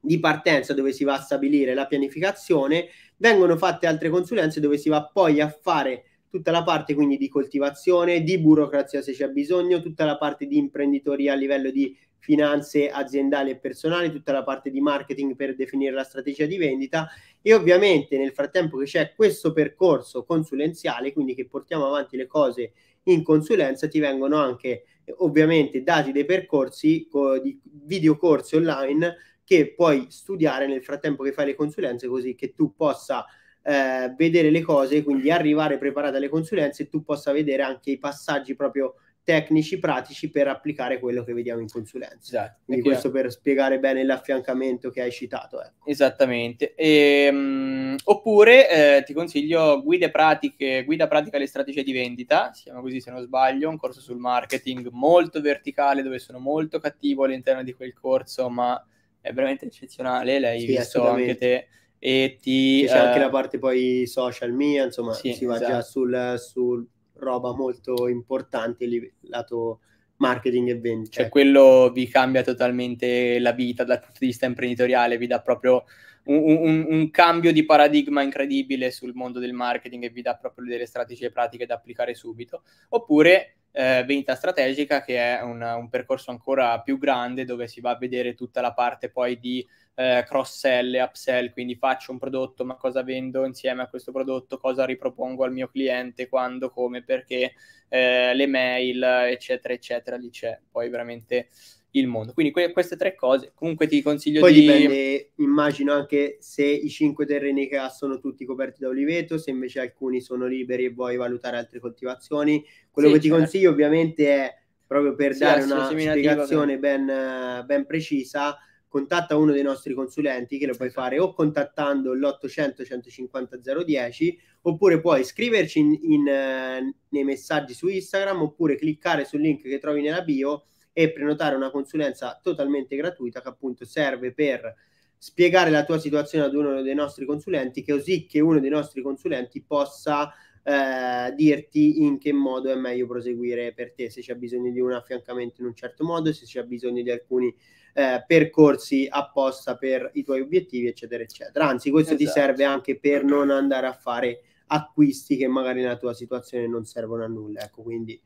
di partenza dove si va a stabilire la pianificazione, vengono fatte altre consulenze dove si va poi a fare tutta la parte quindi di coltivazione, di burocrazia se c'è bisogno, tutta la parte di imprenditoria a livello di finanze aziendali e personali, tutta la parte di marketing per definire la strategia di vendita e ovviamente nel frattempo che c'è questo percorso consulenziale, quindi che portiamo avanti le cose in consulenza, ti vengono anche ovviamente dati dei percorsi co- di videocorsi online che puoi studiare nel frattempo che fai le consulenze così che tu possa eh, vedere le cose, quindi arrivare preparata alle consulenze e tu possa vedere anche i passaggi proprio tecnici pratici per applicare quello che vediamo in consulenza. Esatto, Quindi questo per spiegare bene l'affiancamento che hai citato. Ecco. Esattamente. E, um, oppure eh, ti consiglio guide pratiche, guida pratica alle strategie di vendita, si chiama così se non sbaglio, un corso sul marketing molto verticale dove sono molto cattivo all'interno di quel corso, ma è veramente eccezionale, l'hai sì, visto anche te e ti, c'è uh... anche eh, la parte poi social mia, insomma, sì, si va esatto. già sul, sul roba molto importante lì, lato marketing e vendita. Cioè ecco. quello vi cambia totalmente la vita dal punto di vista imprenditoriale, vi dà proprio un, un, un, cambio di paradigma incredibile sul mondo del marketing e vi dà proprio delle strategie pratiche da applicare subito. Oppure eh, vendita strategica che è un, un percorso ancora più grande dove si va a vedere tutta la parte poi di eh, cross sell e upsell, quindi faccio un prodotto, ma cosa vendo insieme a questo prodotto, cosa ripropongo al mio cliente, quando, come, perché, eh, le mail, eccetera, eccetera, lì c'è poi veramente il mondo. Quindi que- queste tre cose, comunque ti consiglio poi di... dipende, immagino anche se i cinque terreni che ha sono tutti coperti da oliveto, se invece alcuni sono liberi e vuoi valutare altre coltivazioni. Quello sì, che ti certo. consiglio ovviamente è, proprio per sì, dare una spiegazione ben, ben precisa, contatta uno dei nostri consulenti che lo puoi fare o contattando l'800 150 010 oppure puoi scriverci in, in, eh, nei messaggi su Instagram oppure cliccare sul link che trovi nella bio e prenotare una consulenza totalmente gratuita che appunto serve per spiegare la tua situazione ad uno dei nostri consulenti così che uno dei nostri consulenti possa eh, dirti in che modo è meglio proseguire per te, se c'è bisogno di un affiancamento in un certo modo, se c'è bisogno di alcuni eh, percorsi apposta per i tuoi obiettivi, eccetera, eccetera. Anzi, questo esatto. ti serve anche per non andare a fare acquisti che magari nella tua situazione non servono a nulla. Ecco, quindi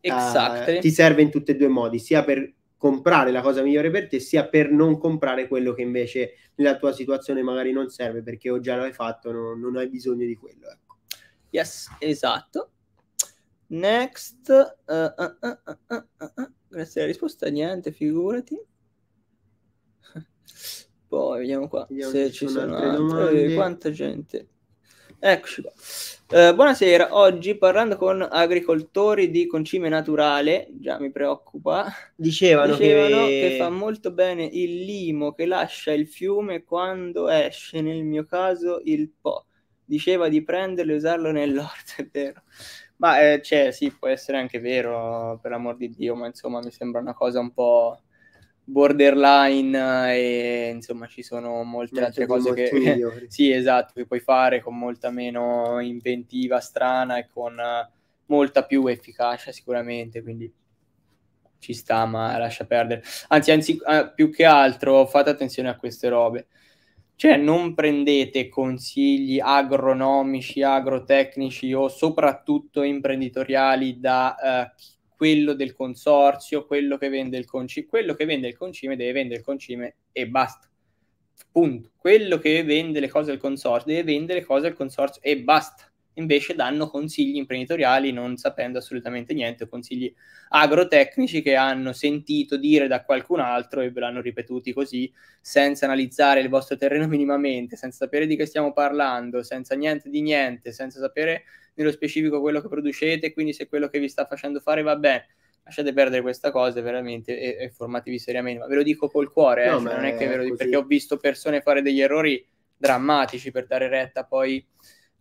eh, ti serve in tutti e due i modi, sia per comprare la cosa migliore per te, sia per non comprare quello che invece nella tua situazione magari non serve perché o già l'hai fatto, no, non hai bisogno di quello. Ecco. Yes, esatto. Next, uh, uh, uh, grazie alla risposta, niente, figurati. Poi boh, vediamo qua vediamo se ci sono, altre, domande. Eh, quanta gente. Eccoci qua. Eh, buonasera, oggi parlando con agricoltori di concime naturale, già mi preoccupa, dicevano, dicevano che... che... fa molto bene il limo che lascia il fiume quando esce, nel mio caso il po'. Diceva di prenderlo e usarlo nell'orto, è vero. Ma eh, cioè, sì, può essere anche vero, per l'amor di Dio, ma insomma mi sembra una cosa un po' borderline eh, e insomma ci sono molte altre cose che (laughs) sì, esatto, che puoi fare con molta meno inventiva strana e con eh, molta più efficacia sicuramente, quindi ci sta, ma lascia perdere. Anzi, anzi eh, più che altro fate attenzione a queste robe. Cioè, non prendete consigli agronomici, agrotecnici o soprattutto imprenditoriali da uh, chi quello del consorzio, quello che vende il concime, quello che vende il concime deve vendere il concime e basta. Punto. Quello che vende le cose al consorzio deve vendere le cose al consorzio e basta. Invece danno consigli imprenditoriali non sapendo assolutamente niente, consigli agrotecnici che hanno sentito dire da qualcun altro e ve l'hanno ripetuti così, senza analizzare il vostro terreno minimamente, senza sapere di che stiamo parlando, senza niente di niente, senza sapere nello specifico quello che producete, quindi se quello che vi sta facendo fare va bene, lasciate perdere questa cosa veramente e, e formatevi seriamente. Ma ve lo dico col cuore, eh, no, cioè, non è che ve lo dico perché ho visto persone fare degli errori drammatici per dare retta poi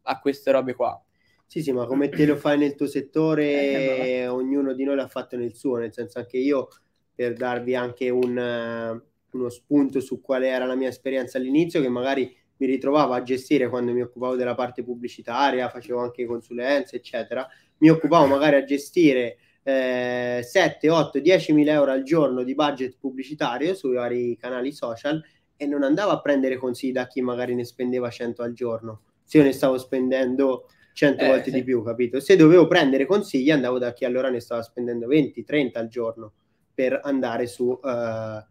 a queste robe qua. Sì, sì, ma come te lo fai nel tuo settore, eh, eh ognuno di noi l'ha fatto nel suo, nel senso anche io, per darvi anche un, eh, uno spunto su qual era la mia esperienza all'inizio, che magari mi ritrovavo a gestire quando mi occupavo della parte pubblicitaria, facevo anche consulenze, eccetera, mi occupavo magari a gestire eh, 7, 8, 10 mila euro al giorno di budget pubblicitario sui vari canali social e non andavo a prendere consigli da chi magari ne spendeva 100 al giorno, se io ne stavo spendendo 100 eh, volte sì. di più, capito? Se dovevo prendere consigli andavo da chi allora ne stava spendendo 20, 30 al giorno per andare su... Uh,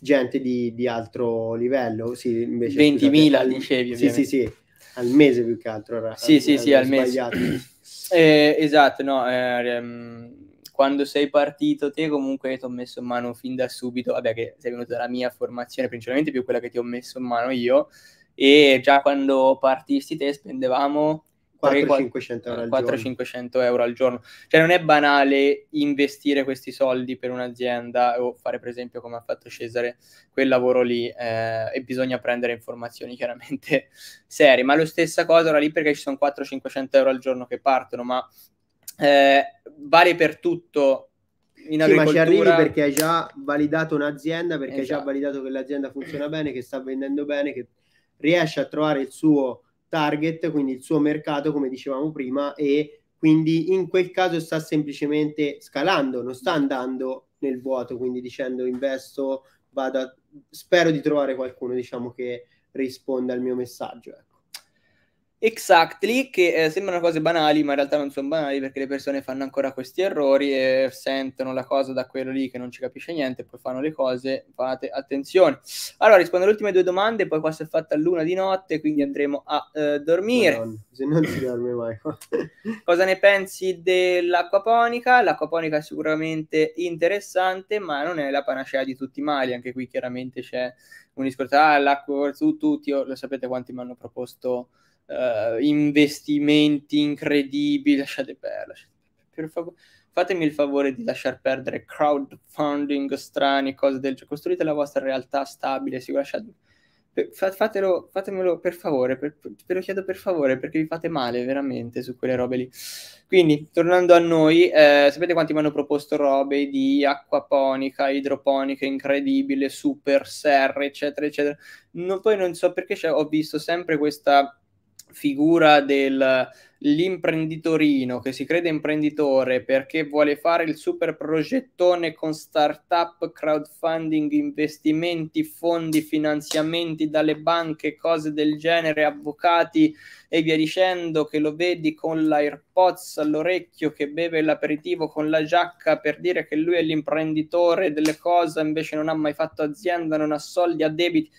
gente di, di altro livello. Sì, invece, 20.000 scusate, eh, dicevi. Sì, sì, sì, al mese più che altro. Era, sì, al, sì, sì, al mese. (clears throat) Eh, esatto, no, eh, ehm, quando sei partito te comunque ti ho messo in mano fin da subito, vabbè che sei venuto dalla mia formazione, principalmente più quella che ti ho messo in mano io, e già quando partisti te spendevamo 4-500 euro, euro al giorno. Cioè non è banale investire questi soldi per un'azienda o fare per esempio come ha fatto Cesare quel lavoro lì eh, e bisogna prendere informazioni chiaramente (laughs) serie. Ma la stessa cosa ora lì perché ci sono 4-500 euro al giorno che partono, ma eh, vale per tutto in sì, ma ci arrivi perché hai già validato un'azienda, perché esatto. hai già esatto. validato che l'azienda funziona bene, che sta vendendo bene, che riesce a trovare il suo target, quindi il suo mercato, come dicevamo prima, e quindi in quel caso sta semplicemente scalando, non sta andando nel vuoto, quindi dicendo investo, vado a... spero di trovare qualcuno diciamo, che risponda al mio messaggio. Ecco. Exactly, che eh, sembrano cose banali, ma in realtà non sono banali perché le persone fanno ancora questi errori e sentono la cosa da quello lì che non ci capisce niente, poi fanno le cose, fate attenzione. Allora, rispondo alle ultime due domande, poi qua si è fatta l'una di notte, quindi andremo a eh, dormire. Madonna, se non si dorme mai. (laughs) cosa ne pensi dell'acquaponica? L'acquaponica è sicuramente interessante, ma non è la panacea di tutti i mali, anche qui chiaramente c'è un discorso, ah, l'acqua, tu, tutti, lo sapete quanti mi hanno proposto uh, investimenti incredibili, lasciate perdere. Per favore, fatemi il favore di lasciar perdere crowdfunding strani, cose del genere. Costruite la vostra realtà stabile, sicura, lasciate... Fatelo, fatemelo per favore, per, ve lo chiedo per favore perché vi fate male veramente su quelle robe lì. Quindi, tornando a noi, eh, sapete quanti mi hanno proposto robe di acquaponica, idroponica, incredibile, super serre, eccetera, eccetera. No, poi non so perché ho visto sempre questa figura dell'imprenditorino che si crede imprenditore perché vuole fare il super progettone con startup, crowdfunding, investimenti, fondi, finanziamenti dalle banche, cose del genere, avvocati e via dicendo, che lo vedi con l'AirPods all'orecchio, che beve l'aperitivo con la giacca per dire che lui è l'imprenditore delle cose, invece non ha mai fatto azienda, non ha soldi, ha debiti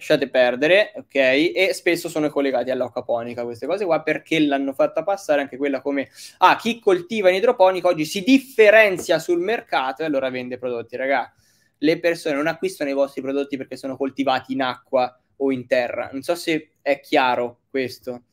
lasciate perdere, ok? E spesso sono collegati all'acqua ponica queste cose qua perché l'hanno fatta passare anche quella come ah, chi coltiva in idroponica oggi si differenzia sul mercato e allora vende prodotti, raga. Le persone non acquistano i vostri prodotti perché sono coltivati in acqua o in terra. Non so se è chiaro questo.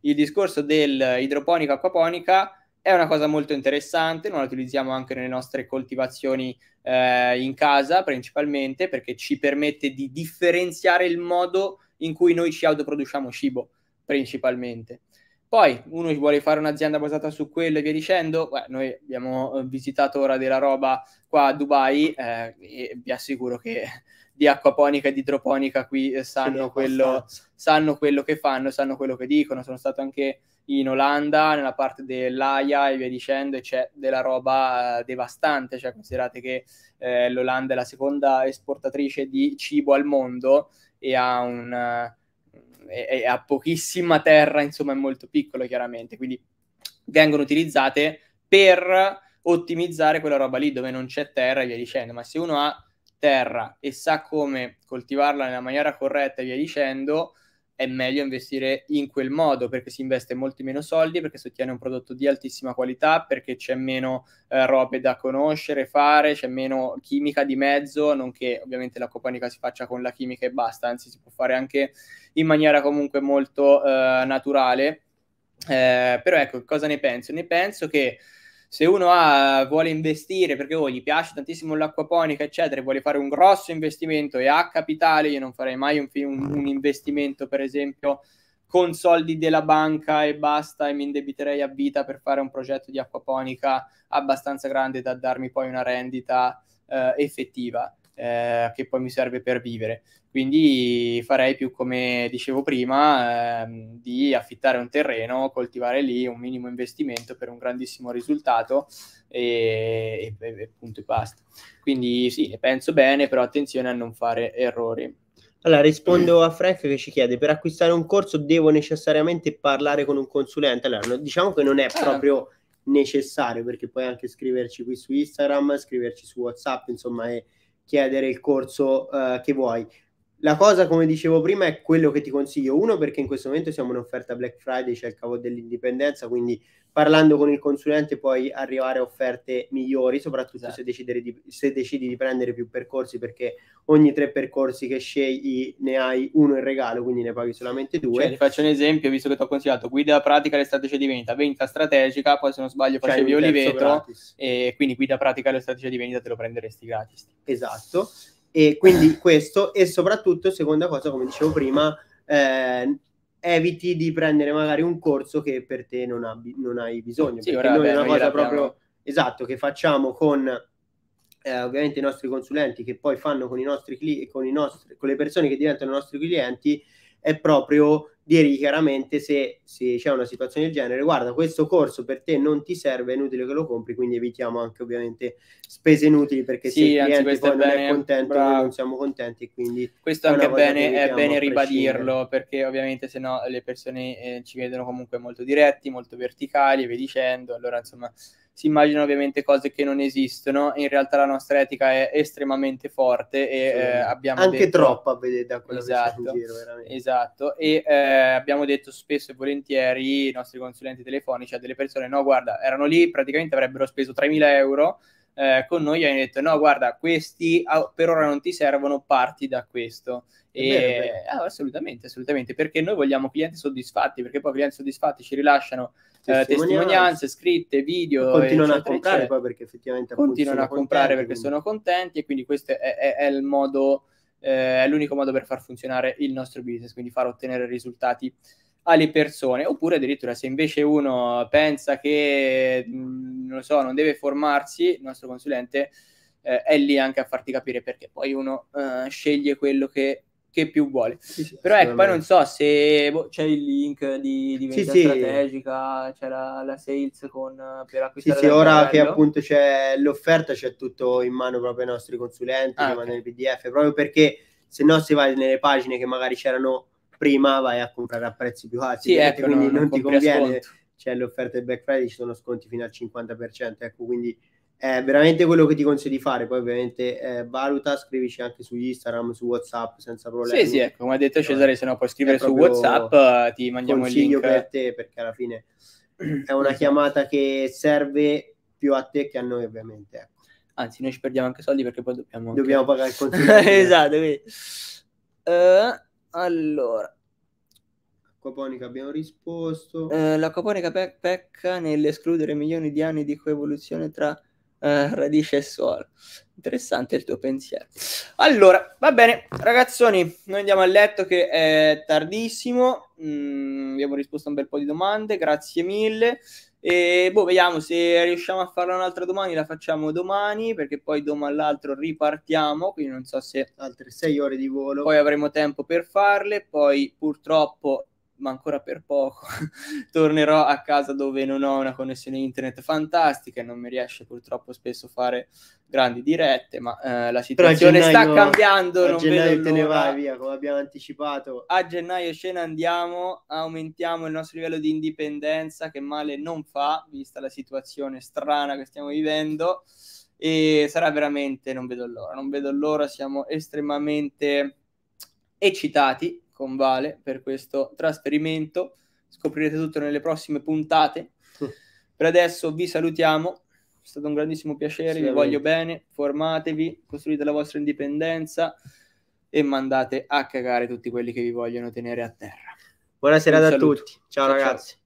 Il discorso dell'idroponica acquaponica è una cosa molto interessante, noi la utilizziamo anche nelle nostre coltivazioni eh, in casa principalmente perché ci permette di differenziare il modo in cui noi ci autoproduciamo cibo principalmente. Poi uno vuole fare un'azienda basata su quello e via dicendo. Beh, noi abbiamo eh, visitato ora della roba qua a Dubai eh, e vi assicuro che di acquaponica e di idroponica qui eh, sanno quello, sanno, quello, che fanno, sanno quello che dicono. Sono stato anche in Olanda, nella parte dell'AIA e via dicendo, e c'è della roba eh, devastante. Cioè, considerate che eh, l'Olanda è la seconda esportatrice di cibo al mondo e ha un eh, e, ha pochissima terra, insomma è molto piccolo chiaramente, quindi vengono utilizzate per ottimizzare quella roba lì dove non c'è terra e via dicendo, ma se uno ha terra e sa come coltivarla nella maniera corretta e via dicendo, è meglio investire in quel modo perché si investe molti meno soldi, perché si ottiene un prodotto di altissima qualità, perché c'è meno eh, robe da conoscere, fare, c'è meno chimica di mezzo, non che ovviamente la copanica si faccia con la chimica e basta, anzi si può fare anche in maniera comunque molto eh, naturale. Eh, però ecco, cosa ne penso? Ne penso che se uno ha, vuole investire perché oh, gli piace tantissimo l'acquaponica, eccetera, e vuole fare un grosso investimento e ha capitale, io non farei mai un, un, un investimento, per esempio, con soldi della banca e basta, e mi indebiterei a vita per fare un progetto di acquaponica abbastanza grande da darmi poi una rendita eh, effettiva eh, che poi mi serve per vivere. Quindi farei più come dicevo prima, ehm, di affittare un terreno, coltivare lì un minimo investimento per un grandissimo risultato e, e, e punto e basta. Quindi sì, ne penso bene, però attenzione a non fare errori. Allora, rispondo a Frank che ci chiede: per acquistare un corso devo necessariamente parlare con un consulente? Allora, diciamo che non è ah. proprio necessario, perché puoi anche scriverci qui su Instagram, scriverci su WhatsApp, insomma, e chiedere il corso eh, che vuoi la cosa, come dicevo prima, è quello che ti consiglio. Uno, perché in questo momento siamo in offerta Black Friday, c'è cioè il cavo dell'indipendenza, quindi parlando con il consulente puoi arrivare a offerte migliori, soprattutto esatto. se, decidi di, se, decidi di prendere più percorsi, perché ogni tre percorsi che scegli ne hai uno in regalo, quindi ne paghi solamente due. Cioè, ti faccio un esempio, visto che ti ho consigliato guida pratica alle strategie di vendita, vendita strategica, poi se non sbaglio facevi Oliveto, e quindi guida pratica alle strategie di vendita te lo prenderesti gratis. Esatto. E quindi questo, e soprattutto, seconda cosa, come dicevo prima, eh, eviti di prendere magari un corso che per te non, ha, non hai bisogno. Sì, perché noi è una noi cosa proprio esatto che facciamo con eh, ovviamente i nostri consulenti che poi fanno con i nostri clienti, con, con le persone che diventano i nostri clienti, è proprio dirgli chiaramente se, se, c'è una situazione del genere, guarda, questo corso per te non ti serve, è inutile che lo compri, quindi evitiamo anche ovviamente spese inutili perché sì, se il cliente poi è non bene, è contento, bravo. noi non siamo contenti, quindi questo è anche bene, è bene ribadirlo perché ovviamente se no le persone eh, ci vedono comunque molto diretti, molto verticali e via dicendo, allora insomma si immaginano ovviamente cose che non esistono, in realtà la nostra etica è estremamente forte e sì. eh, abbiamo anche detto... troppa vedete da quello esatto, che in giro veramente. Esatto, e eh, abbiamo detto spesso e volentieri i nostri consulenti telefonici a delle persone no guarda, erano lì, praticamente avrebbero speso 3.000 euro eh, con noi hanno detto no guarda questi per ora non ti servono parti da questo e, bene, bene. Ah, assolutamente assolutamente perché noi vogliamo clienti soddisfatti perché poi clienti soddisfatti ci rilasciano eh, testimonianze, scritte, video. Continuano eccetera, a comprare eccetera. poi perché effettivamente continuano a comprare contenti, perché quindi. sono contenti e quindi questo è, è, è il modo, eh, è l'unico modo per far funzionare il nostro business, quindi far ottenere risultati alle persone, oppure addirittura se invece uno pensa che non lo so, non deve formarsi, il nostro consulente eh, è lì anche a farti capire perché poi uno eh, sceglie quello che che più vuole. Sì, sì, Però ecco, poi non so se boh, c'è il link di, di vendita sì, strategica, c'è la, la, sales con, per acquistare. Sì, sì, ora modello. che appunto c'è l'offerta, c'è tutto in mano proprio ai nostri consulenti ah, che okay. mandano i PDF, proprio perché se no si va nelle pagine che magari c'erano prima, vai a comprare a prezzi più alti, sì, ecco, quindi non, non ti conviene. C'è l'offerta del Black Friday, ci sono sconti fino al 50%, ecco, quindi è veramente quello che ti consiglio di fare. Poi, ovviamente, eh, valuta, scrivici anche su Instagram, su WhatsApp, senza problemi. Sì, sì, ecco, come ha detto Cesare, se no puoi scrivere su WhatsApp, eh, ti mandiamo il link. per te, perché alla fine è una esatto. chiamata che serve più a te che a noi, ovviamente. Ecco. Anzi, noi ci perdiamo anche soldi perché poi dobbiamo, anche... dobbiamo pagare il (laughs) conto. esatto, Uh, allora. Acquaponica abbiamo risposto. Uh, l'acquaponica pe- pecca nell'escludere milioni di anni di coevoluzione tra eh, radice e suolo. Interessante il tuo pensiero. Allora, va bene, ragazzoni, noi andiamo a letto che è tardissimo. Mm, abbiamo risposto a un bel po' di domande, grazie mille. E boh, vediamo se riusciamo a farla un'altra domani, la facciamo domani, perché poi domani all'altro ripartiamo, quindi non so se altre sei ore di volo. Poi avremo tempo per farle, poi purtroppo ma ancora per poco, (laughs) tornerò a casa dove non ho una connessione internet fantastica e non mi riesce purtroppo spesso fare grandi dirette, ma eh, la situazione gennaio, sta cambiando. A non gennaio te ne vai via, come abbiamo anticipato. A gennaio ce ne andiamo, aumentiamo il nostro livello di indipendenza che male non fa, vista la situazione strana che stiamo vivendo, e sarà veramente, non vedo l'ora, non vedo l'ora, siamo estremamente eccitati con Vale per questo trasferimento. Scoprirete tutto nelle prossime puntate. (laughs) Per adesso vi salutiamo, è stato un grandissimo piacere, sì, vi voglio bene, formatevi, costruite la vostra indipendenza e mandate a cagare tutti quelli che vi vogliono tenere a terra. Buona serata a tutti, ciao, ciao ragazzi. Ciao.